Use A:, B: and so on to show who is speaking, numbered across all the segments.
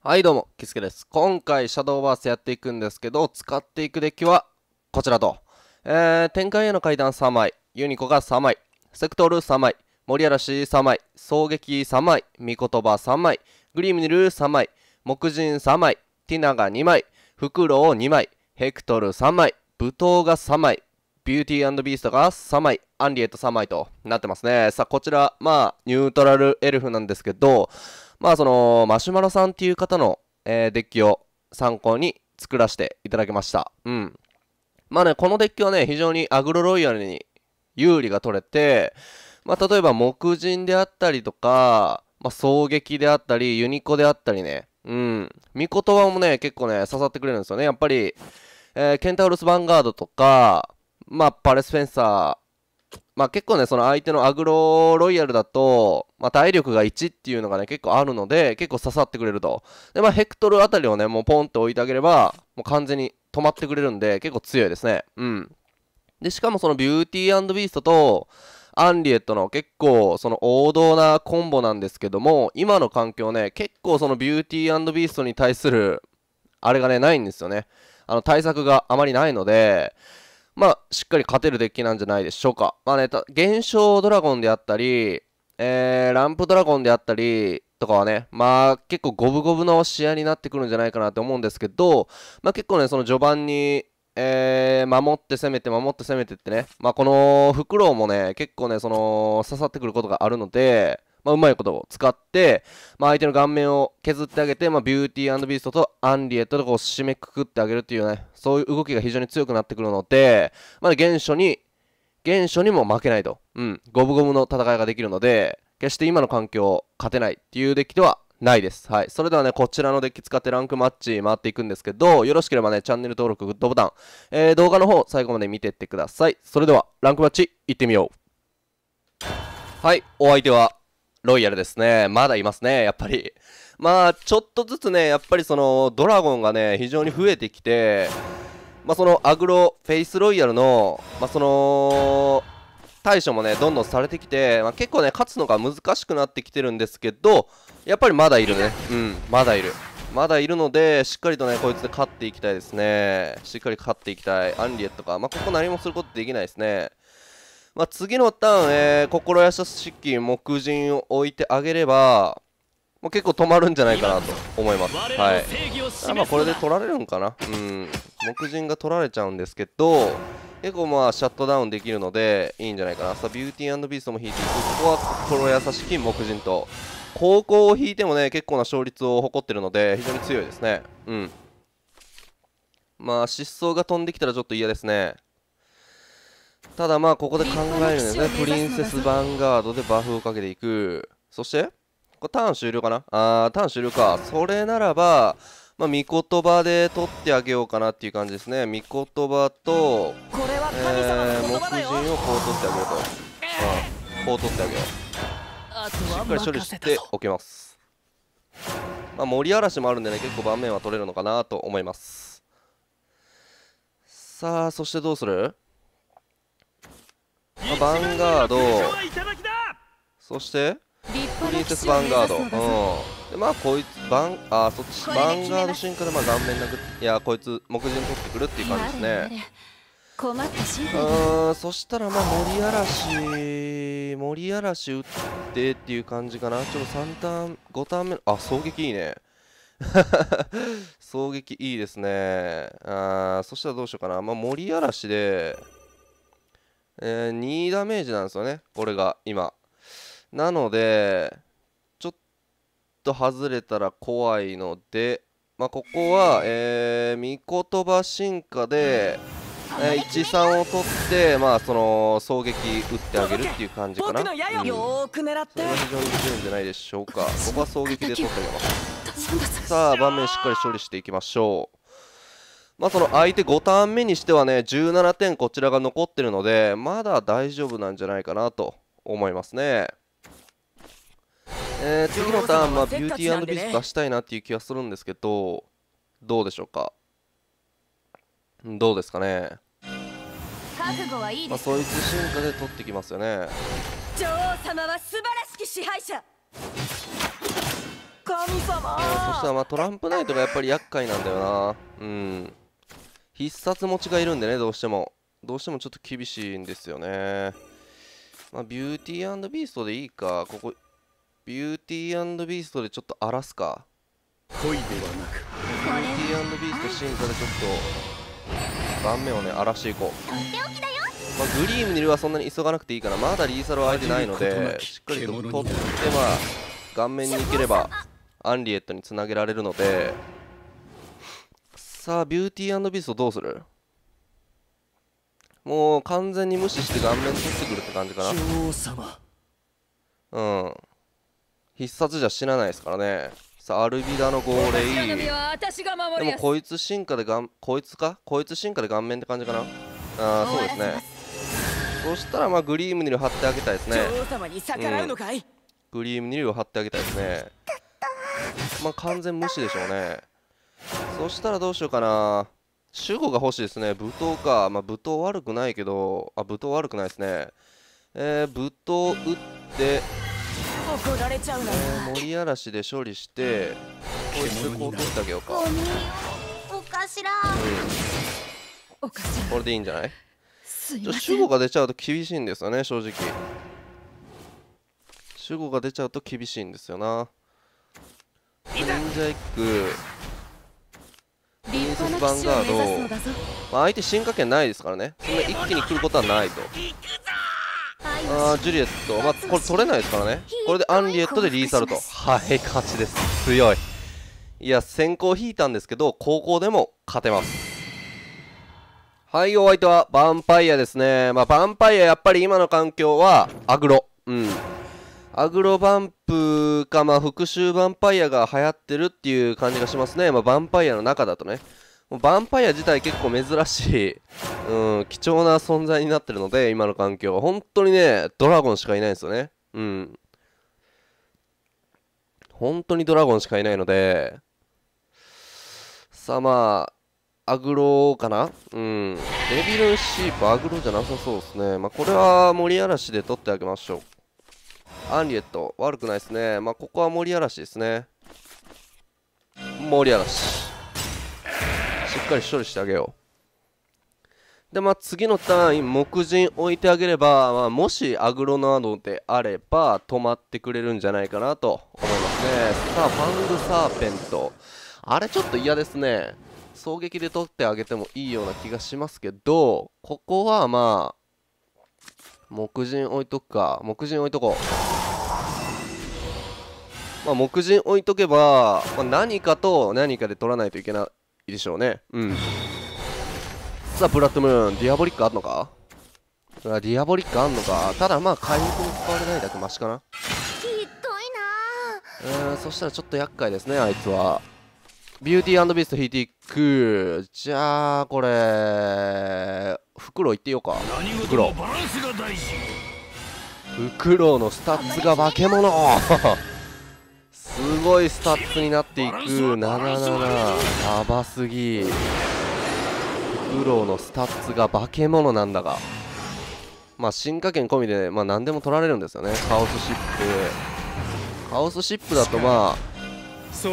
A: はいどうも、キスケです。今回、シャドーバースやっていくんですけど、使っていくデッキは、こちらと。えー、展開への階段3枚、ユニコが3枚、セクトール3枚、森嵐3枚、衝撃3枚、御言葉3枚、グリームニル3枚、木人3枚、ティナが2枚、フクロウ2枚、ヘクトル3枚、舞踏が3枚、ビューティービーストが3枚、アンリエット3枚となってますね。さあ、こちら、まあ、ニュートラルエルフなんですけど、まあその、マシュマロさんっていう方の、えー、デッキを参考に作らせていただきました。うん。まあね、このデッキはね、非常にアグロロイヤルに有利が取れて、まあ例えば木人であったりとか、まあ衝撃であったり、ユニコであったりね、うん。ミコトワもね、結構ね、刺さってくれるんですよね。やっぱり、えー、ケンタウルスヴァンガードとか、まあ、パレスフェンサー、まあ結構ね、その相手のアグロロイヤルだと、まあ体力が1っていうのがね、結構あるので、結構刺さってくれると。で、まあヘクトルあたりをね、もうポンって置いてあげれば、もう完全に止まってくれるんで、結構強いですね。うん。で、しかもそのビューティービーストと、アンリエットの結構その王道なコンボなんですけども、今の環境ね、結構そのビューティービーストに対する、あれがね、ないんですよね。あの対策があまりないので、まあ、しっかり勝てるデッキなんじゃないでしょうか。まあね、現象ドラゴンであったり、えー、ランプドラゴンであったり、とかはね、まあ結構五分五分の試合になってくるんじゃないかなと思うんですけど、まあ結構ね、その序盤に、えー、守って攻めて守って攻めてってね、まあこのフクロウもね、結構ね、その刺さってくることがあるので、まあ、うまいことを使って、まあ、相手の顔面を削ってあげて、まあ、ビューティービーストとアンリエットでこう締めくくってあげるというね、そういう動きが非常に強くなってくるので、まあ、原初に、原初にも負けないと。うん、五分五分の戦いができるので、決して今の環境、を勝てないっていうデッキではないです。はい。それではね、こちらのデッキ使ってランクマッチ回っていくんですけど、よろしければね、チャンネル登録、グッドボタン、えー、動画の方、最後まで見てってください。それでは、ランクマッチ、行ってみよう。はい。お相手は、ロイヤルですね。まだいますね、やっぱり。まあ、ちょっとずつね、やっぱりその、ドラゴンがね、非常に増えてきて、まあ、その、アグロ、フェイスロイヤルの、まあ、その、対処もね、どんどんされてきて、まあ、結構ね、勝つのが難しくなってきてるんですけど、やっぱりまだいるね。うん、まだいる。まだいるので、しっかりとね、こいつで勝っていきたいですね。しっかり勝っていきたい。アンリエットか。まあ、ここ何もすることできないですね。まあ、次のターン、えー、心優しき木人を置いてあげれば、もう結構止まるんじゃないかなと思いますはいまあこれで取られるんかなうん木人が取られちゃうんですけど結構まあシャットダウンできるのでいいんじゃないかなさあビューティービーストも引いていくここは心優しき木人と高校を引いてもね結構な勝率を誇ってるので非常に強いですねうんまあ失踪が飛んできたらちょっと嫌ですねただまあここで考えるんですねプリンセスヴァンガードでバフをかけていくそしてこれターン終了かなあーターン終了かそれならばまあ、見言葉で取ってあげようかなっていう感じですね。見言葉と、えー、木人をこう取ってあげると。うん、こう取ってあげよう。しっかり処理しておきます。まあ、森嵐もあるんでね、結構盤面は取れるのかなと思います。さあ、そしてどうするバンガードそしてプリンセスヴァンガード、うん、でまあこいつバンあそっちヴァンガード進化でまあ顔面殴っていやこいつ目次に取ってくるっていう感じですねうんそしたらまあ森嵐森嵐打ってっていう感じかなちょっと3ターン5ターン目あ衝撃いいね 衝撃いいですねあそしたらどうしようかなまあ森嵐でえー、2ダメージなんですよねこれが今なのでちょっと外れたら怖いのでまあ、ここは、えー、御言葉進化で、えー、13を取って、まあ、その衝撃打ってあげるっていう感じかな、うん、れは非常に強いんじゃないでしょうか ここは衝撃で取ってあげますさあ盤面しっかり処理していきましょうまあ、その相手5ターン目にしてはね17点こちらが残ってるのでまだ大丈夫なんじゃないかなと思いますね。えー、次のターン、まあ、ビューティービスト出したいなっていう気がするんですけどどうでしょうかどうですかねまあ、そいつ進化で取ってきますよね女王様は素晴らしき支配者神様、えー、そしたらまあトランプナイトがやっぱり厄介なんだよなうん必殺持ちがいるんでね、どうしても。どうしてもちょっと厳しいんですよね。まあ、ビューティービーストでいいか。ここ、ビューティービーストでちょっと荒らすか。恋ではなく。ビューティービースト進化でちょっと、盤面をね、荒らしていこう。まあ、グリームにいるはそんなに急がなくていいかな。まだリーサルは空いてないので、しっかりと取って、まあ、顔面に行ければ、アンリエットにつなげられるので、さあ、ビューティービーストどうするもう完全に無視して顔面取ってくるって感じかな。女王様。うん。必殺じゃ死なないですからね。さあ、アルビダの号令。でもこいつ進化でがん、こいつかこいつ進化で顔面って感じかな。ああ、そうですね。そしたらまあグリームニル貼ってあげたいですね。うん、グリームニルを貼ってあげたいですね。まあ完全無視でしょうね。そしたらどうしようかな守護が欲しいですね武闘かまあ武闘悪くないけどあ武闘悪くないですねえー、武闘打って怒られちゃうな、えー、森嵐で処理してこいつこう取ってあげようかおかしら、うん、これでいいんじゃないちょ守護が出ちゃうと厳しいんですよね正直守護が出ちゃうと厳しいんですよな忍者エッグ
B: インスンガード、
A: まあ、相手進化権ないですからねそんな一気に来ることはないとあジュリエット、まあ、これ取れないですからねこれでアンリエットでリーサルとはい勝ちです強いいや先行引いたんですけど高校でも勝てますはいお相手はヴァンパイアですねまあヴァンパイアやっぱり今の環境はアグロうんアグロヴァンプか、まあ、復讐ヴァンパイアが流行ってるっていう感じがしますね。まあ、ヴァンパイアの中だとね。ヴァンパイア自体結構珍しい、うん、貴重な存在になってるので、今の環境は。本当にね、ドラゴンしかいないんですよね。うん。本当にドラゴンしかいないので、さあまあ、アグロかなうん。デビルシープ、アグロじゃなさそうですね。まあ、これは森嵐で取ってあげましょう。アンリエット悪くないですねまあここは森嵐ですね森嵐しっかり処理してあげようでまあ次のターン木人置いてあげれば、まあ、もしアグロなどであれば止まってくれるんじゃないかなと思いますねさあファングサーペントあれちょっと嫌ですね。衝撃で取ってあげてもいいような気がしますけど、ここはまあ、木人置いとくか木人置いとこうまあ木人置いとけば、まあ、何かと何かで取らないといけないでしょうねうんさあブラッドムーンディアボリックあんのかディアボリックあんのかただまあ回復に使われないだけマシかなひどいうんそしたらちょっと厄介ですねあいつはビューティービースト引いていくじゃあこれ袋いってようか袋袋のスタッツが化け物 すごいスタッツになっていく77やばすぎ袋のスタッツが化け物なんだがまあ進化圏込みで、まあ、何でも取られるんですよねカオスシップカオスシップだとまあえ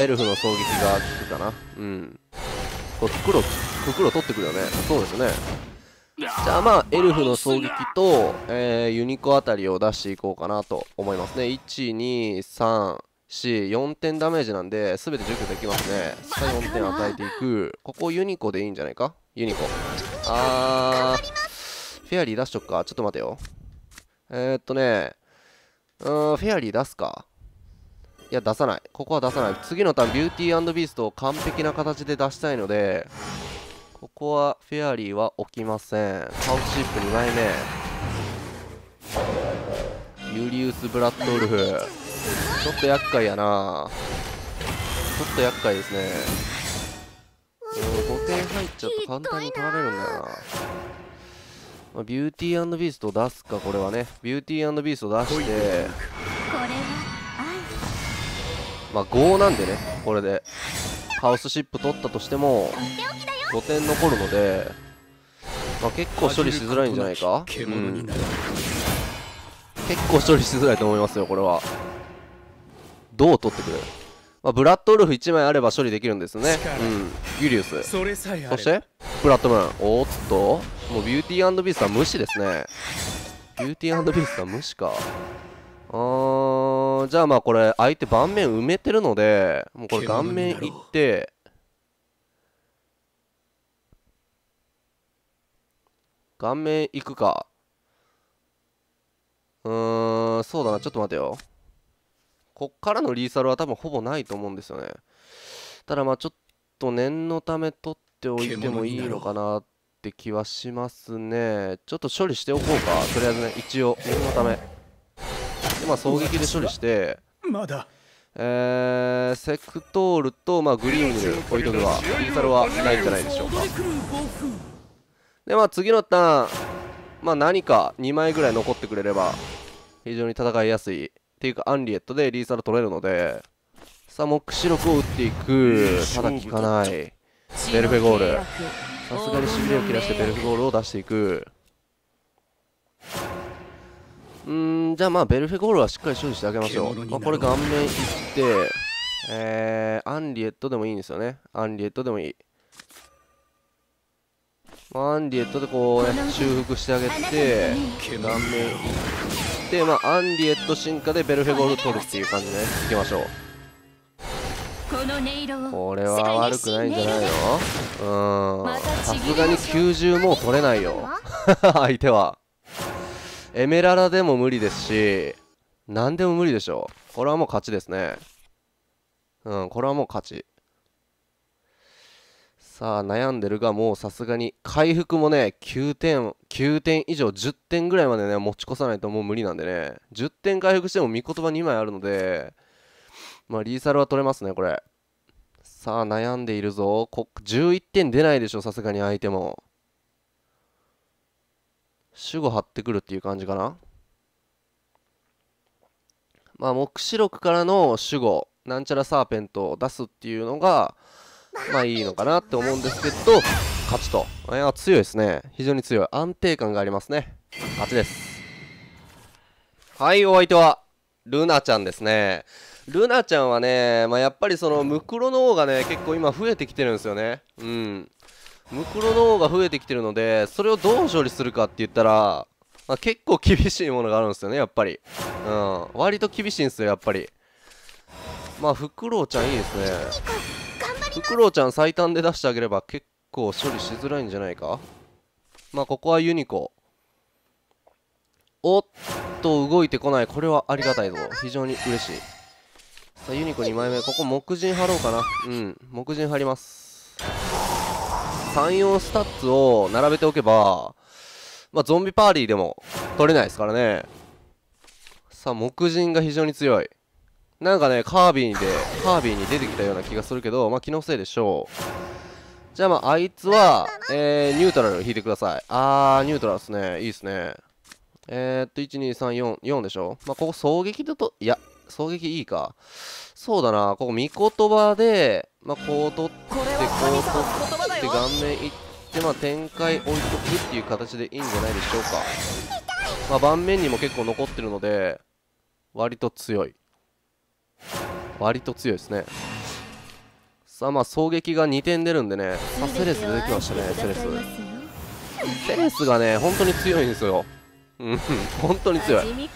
A: ー、エルフの攻撃が効くかなうんこれ袋袋取ってくるよねそうですねじゃあまあエルフの衝撃と、えー、ユニコあたりを出していこうかなと思いますね1234点ダメージなんで全て除去できますねさあ4点与えていくここユニコでいいんじゃないかユニコあーフェアリー出しとくかちょっと待てよえー、っとねうーんフェアリー出すかいや出さないここは出さない次のターンビューティービーストを完璧な形で出したいのでここはフェアリーは置きませんカウチシープ2枚目ユリウス・ブラッドウルフちょっと厄介やなちょっと厄介ですねうん5点入っちゃうと簡単に取られるんだよなまビューティービーストを出すかこれはねビューティービーストを出してまあ5なんでねこれでハウスシップ取ったとしても5点残るので、まあ、結構処理しづらいんじゃないか、うん、結構処理しづらいと思いますよこれはどう取ってくる、まあ、ブラッドウルフ1枚あれば処理できるんですねうんユリウスそしてブラッドムーンおっともうビューティービーストは無視ですねビューティービーストは無視かあーじゃあまあこれ相手盤面埋めてるのでもうこれ顔面いって顔面行くか。うーん、そうだな。ちょっと待てよ。こっからのリーサルは多分ほぼないと思うんですよね。ただまあちょっと念のため取っておいてもいいのかなって気はしますね。ちょっと処理しておこうか。とりあえずね、一応。念のため。で、まあ衝撃で処理して。まだ。えー、セクトールと、まあ、グリーンに置いとくわ。リーサルはないんじゃないでしょうか。で、まあ次のターン、まあ何か2枚ぐらい残ってくれれば、非常に戦いやすい。っていうか、アンリエットでリーサル取れるので、さあ、目視録を打っていく。ただ効かない。ベルフェゴール。さすがにしびれを切らしてベルフェゴールを出していく。うんじゃあまあベルフェゴールはしっかり処理してあげましょう、まあ、これ顔面いってえー、アンリエットでもいいんですよねアンリエットでもいいアンディエットでこうね修復してあげて断面でまあアンディエット進化でベルフェゴル取るっていう感じで、ね、いきましょうこれは悪くないんじゃないのうーんさすがに90もう取れないよ 相手はエメララでも無理ですし何でも無理でしょこれはもう勝ちですねうんこれはもう勝ちさあ悩んでるがもうさすがに回復もね9点9点以上10点ぐらいまでね持ち越さないともう無理なんでね10点回復しても見言葉2枚あるのでまあリーサルは取れますねこれさあ悩んでいるぞこ11点出ないでしょさすがに相手も守護張ってくるっていう感じかなまあ目視録からの守護なんちゃらサーペントを出すっていうのがまあいいのかなって思うんですけど、勝ちと。いや、強いですね。非常に強い。安定感がありますね。勝ちです。はい、お相手は、ルナちゃんですね。ルナちゃんはね、まあ、やっぱりその、ムクロの方がね、結構今増えてきてるんですよね。うん。ムクロの方が増えてきてるので、それをどう処理するかって言ったら、まあ、結構厳しいものがあるんですよね、やっぱり。うん。割と厳しいんですよ、やっぱり。まあ、フクロウちゃんいいですね。フクロウちゃん最短で出してあげれば結構処理しづらいんじゃないかまあここはユニコおっと動いてこないこれはありがたいぞ非常に嬉しいさあユニコ2枚目ここ木人貼ろうかなうん木人貼ります34スタッツを並べておけばまあゾンビパーリーでも取れないですからねさあ木人が非常に強いなんかね、カービィで、カービィに出てきたような気がするけど、まあ、気のせいでしょう。じゃあまあ、あいつは、えー、ニュートラルを引いてください。あー、ニュートラルっすね。いいっすね。えー、っと、1、2、3、4、4でしょまあ、ここ、衝撃だと、いや、衝撃いいか。そうだな、ここ、見言葉で、まあ、こう取って、こう取って、顔面いって、まあ、展開置いとくっていう形でいいんじゃないでしょうか。まあ、盤面にも結構残ってるので、割と強い。割と強いですねさあまあ衝撃が2点出るんでねさあセレス出てきましたねセレスセレスがね本当に強いんですようん本当に強い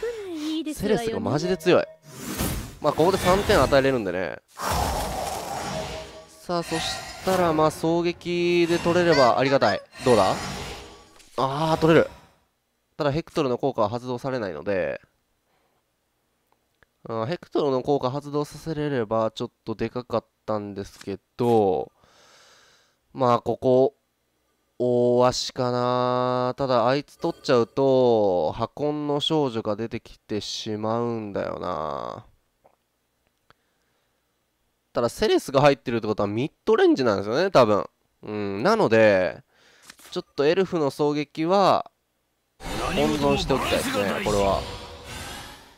A: セレスがマジで強いまあここで3点与えれるんでねさあそしたらまあ衝撃で取れればありがたいどうだああ取れるただヘクトルの効果は発動されないのでうん、ヘクトルの効果発動させれればちょっとでかかったんですけど、まあここ、大足かなただあいつ取っちゃうと、破痕の少女が出てきてしまうんだよなただセレスが入ってるってことはミッドレンジなんですよね、多分。うん、なので、ちょっとエルフの衝撃は、温存しておきたいですね、これは。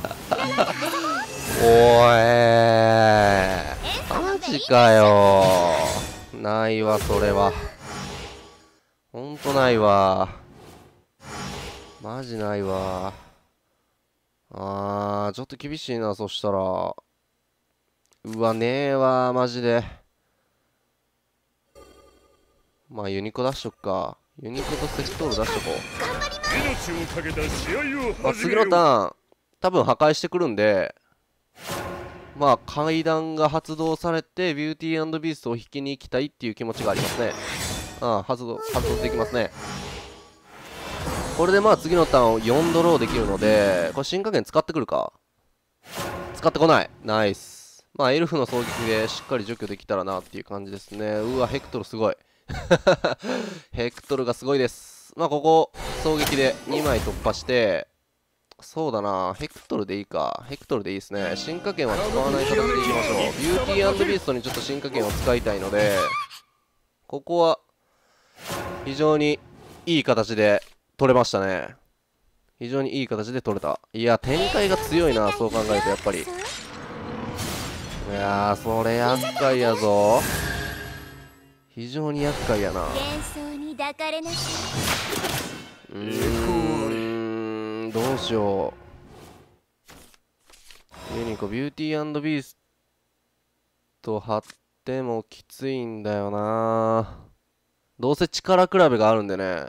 A: おえマジかよないわそれはほんとないわマジないわあーちょっと厳しいなそしたらうわねえわマジでまあユニコ出しとくかユニコとセクトール出しとこう、まあ、次のターン多分破壊してくるんで、まあ階段が発動されて、ビューティービーストを引きに行きたいっていう気持ちがありますね。ああ、発動、発動できますね。これでまあ次のターンを4ドローできるので、これ進化源使ってくるか。使ってこない。ナイス。まあエルフの衝撃でしっかり除去できたらなっていう感じですね。うわ、ヘクトルすごい。ヘクトルがすごいです。まあここ、衝撃で2枚突破して、そうだなヘクトルでいいかヘクトルでいいですね進化権は使わない形でいきましょうビューティービーストにちょっと進化権を使いたいのでここは非常にいい形で取れましたね非常にいい形で取れたいや展開が強いなそう考えるとやっぱりいやそれ厄介やぞ非常に厄介やなうーんどうしようユニコビューティービースト貼ってもきついんだよなどうせ力比べがあるんでね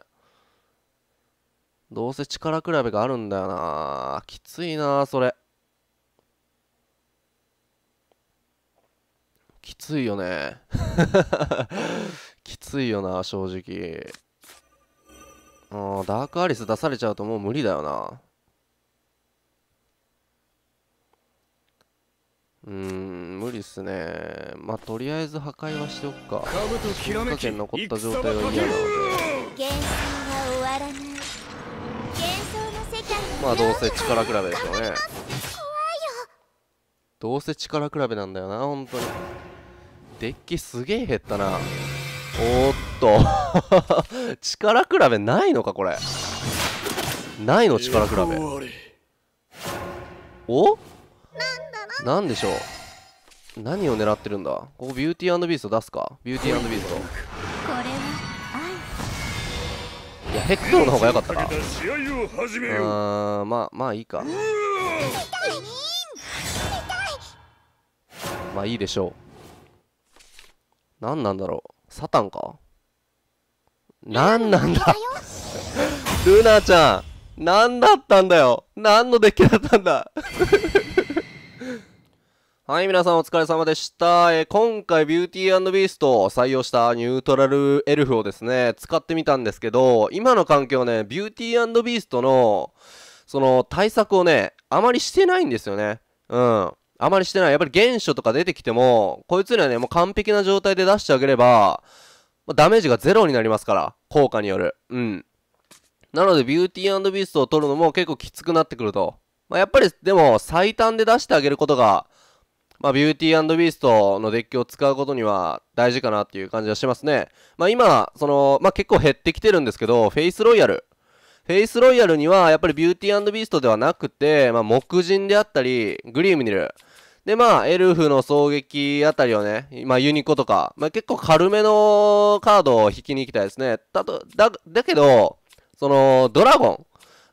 A: どうせ力比べがあるんだよなきついなそれきついよね きついよな正直んダークアリス出されちゃうともう無理だよなうん無理っすねまあとりあえず破壊はしておくか静岡県残った状態は嫌なのでまあどうせ力比べでしょうねどうせ力比べなんだよな本当にデッキすげえ減ったなおっと 力比べないのかこれないの力比べおなんでしょう何を狙ってるんだここビューティービースト出すかビューティービーストいやヘクトルの方が良かったかうんまあまあいいかまあいいでしょう何なんだろうサタンかなんなんだ ルナちゃん何だったんだよ何のデッキだったんだ はい、皆さんお疲れ様でした。えー、今回、ビューティービーストを採用したニュートラルエルフをですね、使ってみたんですけど、今の環境ね、ビューティービーストの、その、対策をね、あまりしてないんですよね。うん。あまりしてない。やっぱり原初とか出てきても、こいつにはね、もう完璧な状態で出してあげれば、ダメージがゼロになりますから。効果による。うん。なので、ビューティービーストを取るのも結構きつくなってくると。まあ、やっぱり、でも、最短で出してあげることが、まあ、ビューティービーストのデッキを使うことには大事かなっていう感じがしますね。まあ、今、その、まあ、結構減ってきてるんですけど、フェイスロイヤル。フェイスロイヤルには、やっぱりビューティービーストではなくて、まあ、木人であったり、グリームいる。で、まあ、エルフの狙撃あたりをね、まあ、ユニコとか、まあ、結構軽めのカードを引きに行きたいですね。だと、だ、だけど、その、ドラゴン。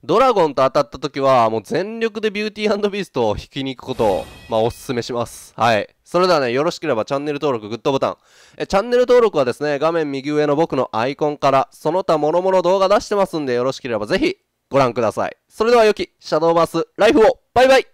A: ドラゴンと当たった時は、もう全力でビューティービーストを引きに行くことを、まあ、おすすめします。はい。それではね、よろしければチャンネル登録、グッドボタン。え、チャンネル登録はですね、画面右上の僕のアイコンから、その他諸々動画出してますんで、よろしければぜひ、ご覧ください。それでは良き、シャドーバース、ライフを、バイバイ